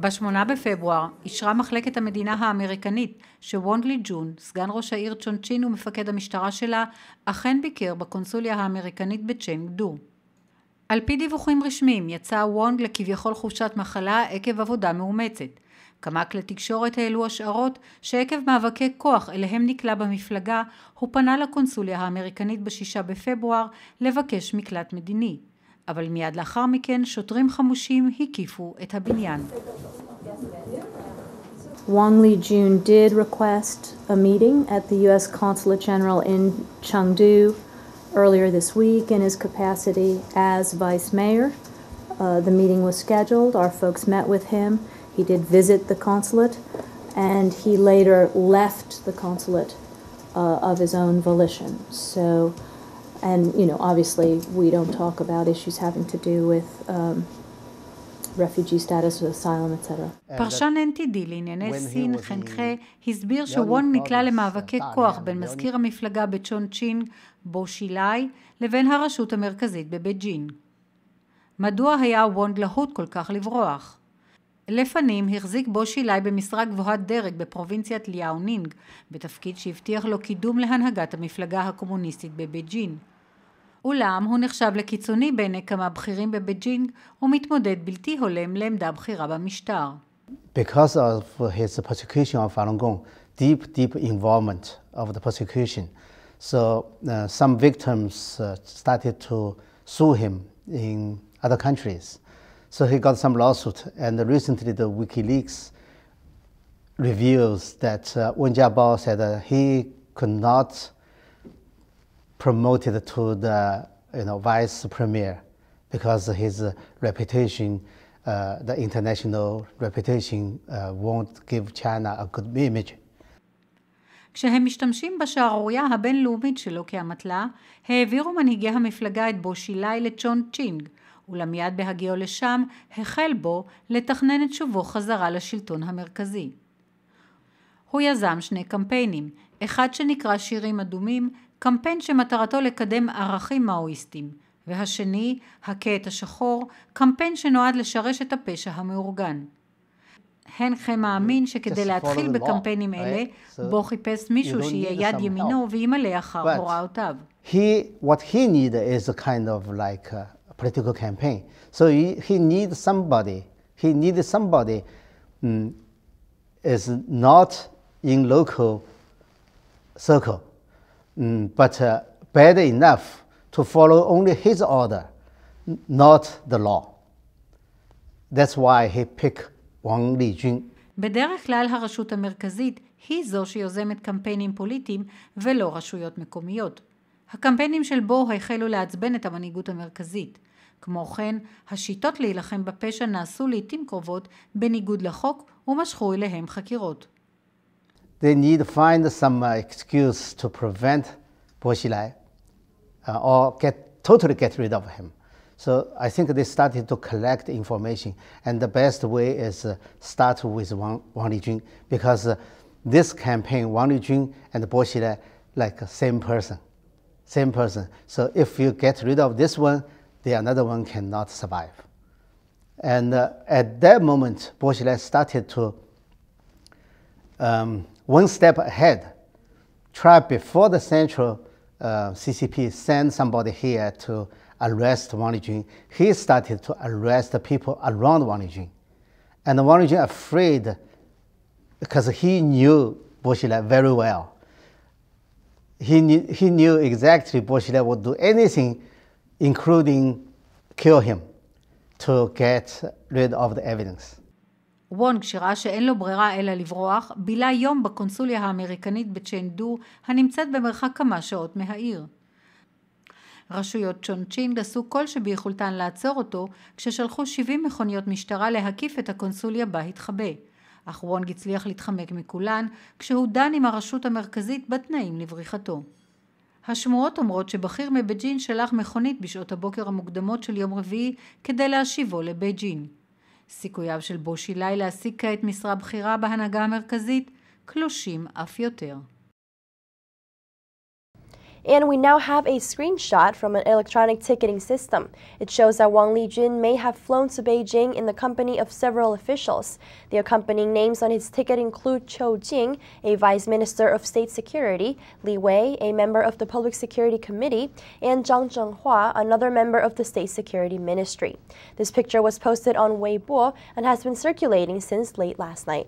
ב-8 בפברואר אישרה מחלקת המדינה האמריקנית שוונדלי ג'ון, סגן ראש העיר צ'ונצ'ין ומפקד המשטרה שלה, אכן ביקר בקונסוליה האמריקנית דו. על פי דיווחים רשמיים יצא וונג לכביכול חופשת מחלה עקב עבודה מאומצת. כמה כלי תקשורת העלו השערות שעקב מאבקי כוח אליהם נקלע במפלגה, הוא פנה לקונסוליה האמריקנית ב-6 בפברואר לבקש מקלט מדיני. אבל מיד לאחר מכן שוטרים חמושים הקיפו את הבניין. Wang Li Jun did request a meeting at the U.S. Consulate General in Chengdu earlier this week in his capacity as vice mayor. Uh, the meeting was scheduled. Our folks met with him. He did visit the consulate, and he later left the consulate uh, of his own volition. So And, you know, obviously, we don't talk about issues having to do with um, refugee status or asylum, etc. פרשן NTD לענייני סין, חן חה, הסביר שוון נקלע למאבקי כוח בין מזכיר המפלגה בצ'ון צ'ין, בו שילאי, לבין הרשות המרכזית בבייג'ין. מדוע היה וון להוט כל כך לברוח? לפנים החזיק בו שילאי במשרה גבוהת דרג בפרובינציית ליאונינג, בתפקיד שהבטיח לו קידום להנהגת המפלגה הקומוניסטית בבייג'ין. אולם הוא נחשב לקיצוני בעיני כמה בכירים בבייג'ינג ומתמודד בלתי הולם לעמדה בכירה במשטר. Because of his persecution of Falun Gong, deep, deep involvement of the persecution. So uh, some victims uh, started to sue him in other countries. So he got some lawsuit, and recently the WikiLeaks reveals that uh, Wen Jiabao said uh, he could not promoted to the you know, vice premier because his reputation, uh, the international reputation, uh, won't give China a good image. כשהם משתמשים בשערורייה הבינלאומית שלו כאמתלה, העבירו מנהיגי המפלגה את בושילאי לצ'ון צ'ינג, אולם מיד בהגיעו לשם, החל בו לתכנן את שובו חזרה לשלטון המרכזי. הוא יזם שני קמפיינים, אחד שנקרא שירים אדומים קמפיין שמטרתו לקדם ערכים מאואיסטים, והשני, הכה את השחור, קמפיין שנועד לשרש את הפשע המאורגן. הנחה מאמין שכדי להתחיל לא. בקמפיינים אה, אלה, בו חיפש מישהו שיהיה יד ימינו וימלא אחר הוראותיו. He, what he need is a kind of like a uh, political campaign. So he, he need somebody, he need somebody um, is not in local circle. mm, but uh, bad enough to follow only his order, not the law. That's why he picked Wang Lijun. בדרך כלל הרשות המרכזית היא זו שיוזמת קמפיינים פוליטיים ולא רשויות מקומיות. הקמפיינים של בו החלו לעצבן את המנהיגות המרכזית. כמו כן, השיטות להילחם בפשע נעשו לעיתים קרובות בניגוד לחוק ומשכו אליהם חקירות. they need to find some uh, excuse to prevent Bo uh, or get totally get rid of him. So I think they started to collect information, and the best way is uh, start with Wang, Wang Lijun because uh, this campaign, Wang Lijun and Bo Xilai, like uh, same person, same person. So if you get rid of this one, the another one cannot survive. And uh, at that moment, Bo Xilai started to um, one step ahead. Try before the central uh, CCP send somebody here to arrest Wang Lijun. He started to arrest the people around Wang Lijun. And Wang Lijun afraid because he knew Xilai very well. He knew, he knew exactly Xilai would do anything, including kill him, to get rid of the evidence. וונג, שראה שאין לו ברירה אלא לברוח, בילה יום בקונסוליה האמריקנית בצ'נדו, הנמצאת במרחק כמה שעות מהעיר. רשויות צ'ונצ'ינג עשו כל שביכולתן לעצור אותו, כששלחו 70 מכוניות משטרה להקיף את הקונסוליה בה התחבא. אך וונג הצליח להתחמק מכולן, כשהוא דן עם הרשות המרכזית בתנאים לבריחתו. השמועות אומרות שבכיר מבייג'ין שלח מכונית בשעות הבוקר המוקדמות של יום רביעי כדי להשיבו לבייג'ין. סיכוייו של בושילאי להשיג כעת משרה בכירה בהנהגה המרכזית קלושים אף יותר. And we now have a screenshot from an electronic ticketing system. It shows that Wang Lijun may have flown to Beijing in the company of several officials. The accompanying names on his ticket include Cho Jing, a vice minister of state security, Li Wei, a member of the Public Security Committee, and Zhang Zhenghua, another member of the state security ministry. This picture was posted on Weibo and has been circulating since late last night.